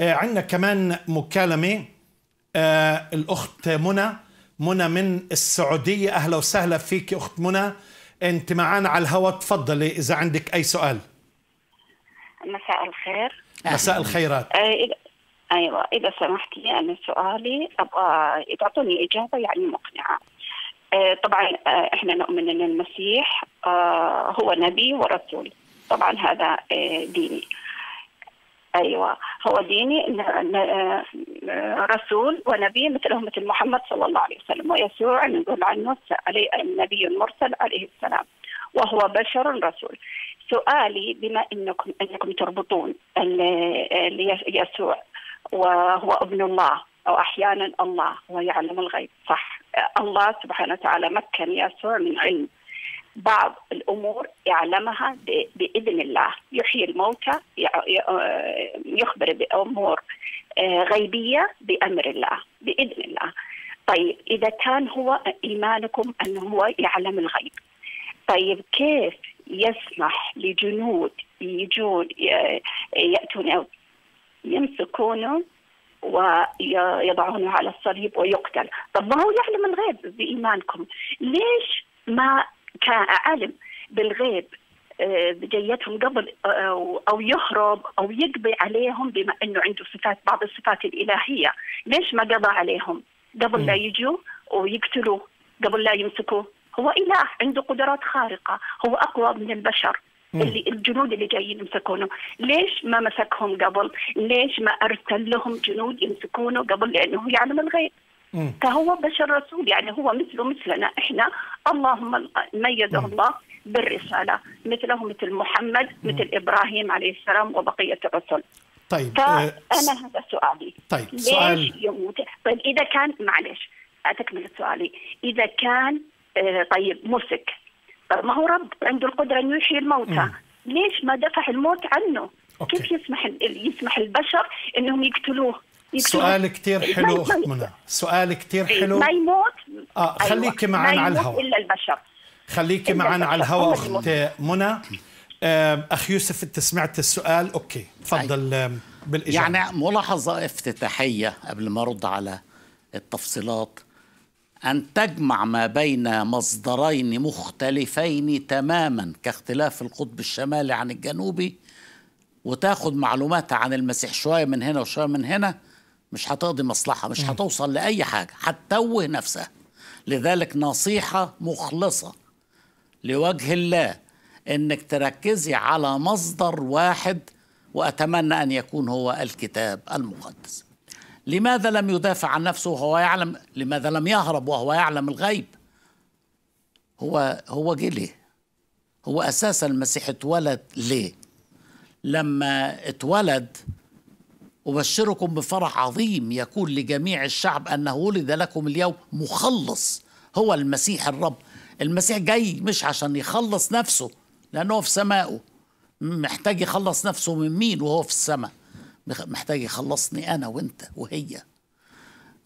آه، عندنا كمان مكالمة آه، الأخت منى منى من السعودية أهلا وسهلا فيك أخت منى أنت معانا على الهواء تفضلي إذا عندك أي سؤال مساء الخير مساء الخيرات آه، ايوه اذا سمحتي انا سؤالي ابغى تعطوني اجابه يعني مقنعه طبعا احنا نؤمن ان المسيح هو نبي ورسول طبعا هذا ديني ايوه هو ديني آه، رسول ونبي مثله مثل محمد صلى الله عليه وسلم ويسوع نقول عنه عليه النبي المرسل عليه السلام وهو بشر رسول سؤالي بما انكم انكم تربطون يسوع وهو ابن الله او احيانا الله هو يعلم الغيب صح الله سبحانه وتعالى مكن يسوع من علم بعض الامور يعلمها باذن الله يحيي الموتى آه، يخبر بامور آه، غيبيه بامر الله باذن الله طيب اذا كان هو ايمانكم انه هو يعلم الغيب طيب كيف يسمح لجنود يجون ياتون يمسكونه ويضعونه على الصليب ويقتل طب ما هو يعلم الغيب بإيمانكم ليش ما كعالم بالغيب آه، جيتهم قبل آه، او يهرب او يقضي عليهم بما انه عنده صفات بعض الصفات الالهيه، ليش ما قضى عليهم؟ قبل لا يجوا ويقتلوه، قبل لا يمسكوه، هو اله عنده قدرات خارقه، هو اقوى من البشر. اللي الجنود اللي جايين يمسكونه، ليش ما مسكهم قبل؟ ليش ما ارسل لهم جنود يمسكونه قبل؟ لانه يعلم الغيب. فهو بشر رسول يعني هو مثله مثلنا احنا اللهم ميزه نعم. الله بالرساله مثله مثل محمد مثل ابراهيم عليه السلام وبقيه الرسل طيب انا آه، هذا سؤالي طيب ليش سؤال... يموت طيب اذا كان معلش اتكمل سؤالي اذا كان آه، طيب مسك طيب ما هو رب عنده القدره انه يحيي الموتى ليش ما دفع الموت عنه أوكي. كيف يسمح يسمح البشر انهم يقتلوه سؤال كثير حلو اخت منى سؤال كثير حلو ما يموت اه خليكي أيوة. على الهواء الا البشر خليكي معنا على الهواء اخت منى آه، اخ يوسف انت سمعت السؤال اوكي تفضل بالاجابه يعني ملاحظه افتتاحيه قبل ما ارد على التفصيلات أن تجمع ما بين مصدرين مختلفين تماما كاختلاف القطب الشمالي عن الجنوبي وتاخد معلومات عن المسيح شوية من هنا وشوية من هنا مش هتقضي مصلحة مش هتوصل لأي حاجة هتتوه نفسها لذلك نصيحة مخلصة لوجه الله انك تركزي على مصدر واحد واتمنى ان يكون هو الكتاب المقدس. لماذا لم يدافع عن نفسه وهو يعلم لماذا لم يهرب وهو يعلم الغيب؟ هو هو جه ليه؟ هو اساسا المسيح اتولد ليه؟ لما اتولد أبشركم بفرح عظيم يكون لجميع الشعب أنه ولد لكم اليوم مخلص هو المسيح الرب المسيح جاي مش عشان يخلص نفسه لأنه في سمائه محتاج يخلص نفسه من مين وهو في السماء محتاج يخلصني أنا وأنت وهي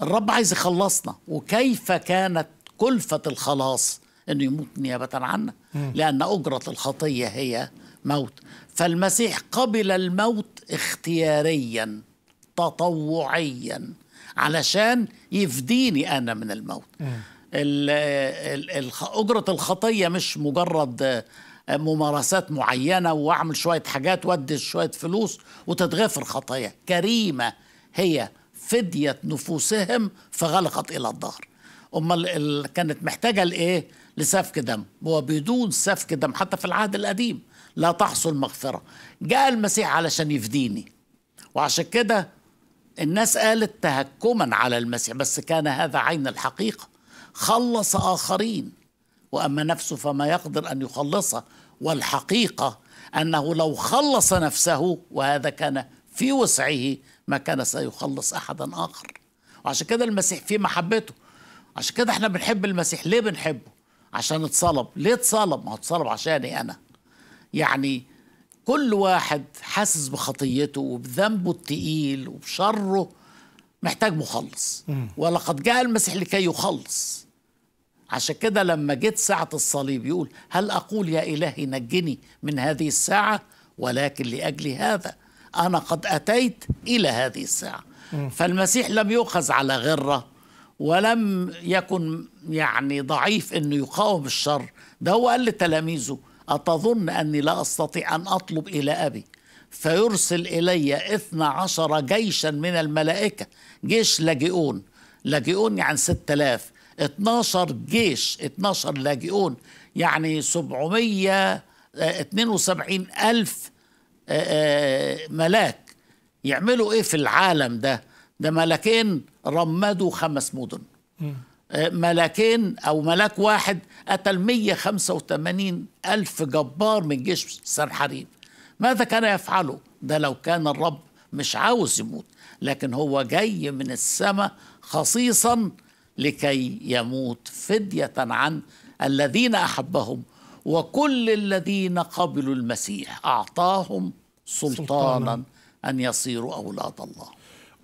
الرب عايز يخلصنا وكيف كانت كلفة الخلاص أنه يموت نيابة عنا لأن أجرة الخطية هي موت فالمسيح قبل الموت اختياريا تطوعيا علشان يفديني انا من الموت آه. اجره الخطيه مش مجرد آه، ممارسات معينه واعمل شويه حاجات وادي شويه فلوس وتتغفر خطايا كريمه هي فديه نفوسهم فغلقت الى الدهر امال كانت محتاجه لايه لسفك دم وبدون سفك دم حتى في العهد القديم لا تحصل مغفرة جاء المسيح علشان يفديني وعشان كده الناس قالت تهكما على المسيح بس كان هذا عين الحقيقة خلص آخرين وأما نفسه فما يقدر أن يخلصها والحقيقة أنه لو خلص نفسه وهذا كان في وسعه ما كان سيخلص أحدا آخر وعشان كده المسيح في محبته عشان كده احنا بنحب المسيح ليه بنحبه عشان اتصلب ليه اتصلب ما اتصلب عشاني أنا يعني كل واحد حاسس بخطيته وبذنبه التقيل وبشره محتاج مخلص ولقد جاء المسيح لكي يخلص عشان كده لما جيت ساعة الصليب يقول هل أقول يا إلهي نجني من هذه الساعة ولكن لأجل هذا أنا قد أتيت إلى هذه الساعة فالمسيح لم يؤخذ على غرة ولم يكن يعني ضعيف أنه يقاوم الشر ده هو قال لتلاميذه أتظن أني لا أستطيع أن أطلب إلى أبي فيرسل إلي إثنى عشر جيشا من الملائكة جيش لاجئون لاجئون يعني ستة آلاف 12 جيش 12 لاجئون يعني آه، وسبعين ألف آه، آه، ملاك يعملوا إيه في العالم ده ده ملاكين رمدوا خمس مدن ملاكين أو ملاك واحد قتل 185 ألف جبار من جيش سنحريب ماذا كان يفعله؟ ده لو كان الرب مش عاوز يموت لكن هو جاي من السماء خصيصا لكي يموت فدية عن الذين أحبهم وكل الذين قبلوا المسيح أعطاهم سلطانا, سلطاناً أن يصيروا أولاد الله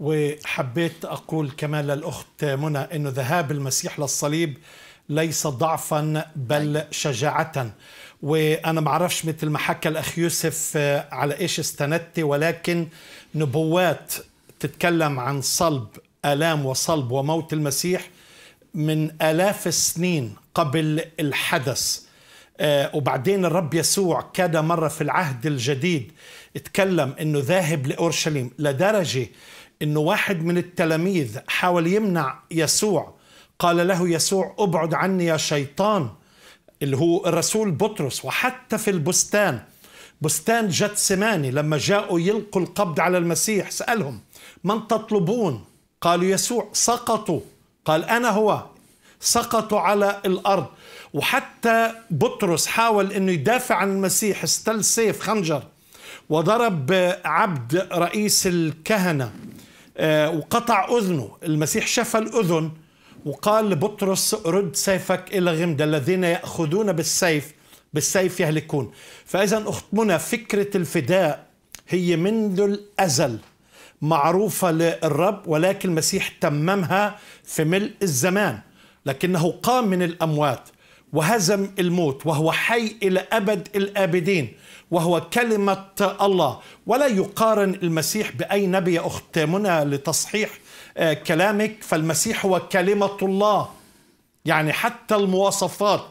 وحبيت أقول كمان للأخت منى أنه ذهاب المسيح للصليب ليس ضعفا بل طيب. شجاعة وأنا ما بعرفش مثل ما حكى الأخ يوسف آه، على إيش استندت ولكن نبوات تتكلم عن صلب آلام وصلب وموت المسيح من آلاف السنين قبل الحدث آه، وبعدين الرب يسوع كاد مرة في العهد الجديد اتكلم أنه ذاهب لأورشليم لدرجة انه واحد من التلاميذ حاول يمنع يسوع قال له يسوع ابعد عني يا شيطان اللي هو الرسول بطرس وحتى في البستان بستان جتسماني لما جاءوا يلقوا القبض على المسيح سألهم من تطلبون قالوا يسوع سقطوا قال أنا هو سقطوا على الأرض وحتى بطرس حاول أنه يدافع عن المسيح استل سيف خنجر وضرب عبد رئيس الكهنة آه، وقطع أذنه المسيح شفى الأذن وقال لبطرس رد سيفك إلى غمد الذين يأخذون بالسيف بالسيف يهلكون فإذا أختمنا فكرة الفداء هي منذ الأزل معروفة للرب ولكن المسيح تممها في ملء الزمان لكنه قام من الأموات وهزم الموت وهو حي إلى أبد الآبدين وهو كلمة الله ولا يقارن المسيح بأي نبي منى لتصحيح آه، كلامك فالمسيح هو كلمة الله يعني حتى المواصفات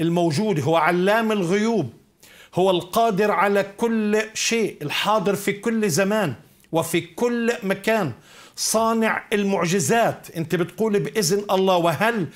الموجودة هو علام الغيوب هو القادر على كل شيء الحاضر في كل زمان وفي كل مكان صانع المعجزات انت بتقول بإذن الله وهل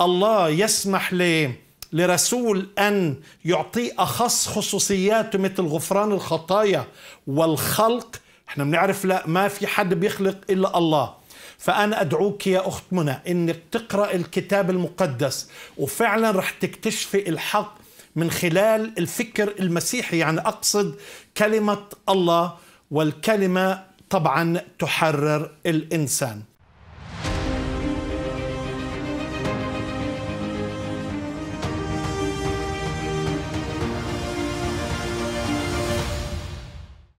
الله يسمح لي لرسول أن يعطيه أخص خصوصياته مثل غفران الخطايا والخلق احنا بنعرف لا ما في حد بيخلق إلا الله فأنا أدعوك يا أخت منى إنك تقرأ الكتاب المقدس وفعلا رح تكتشفي الحق من خلال الفكر المسيحي يعني أقصد كلمة الله والكلمة طبعا تحرر الإنسان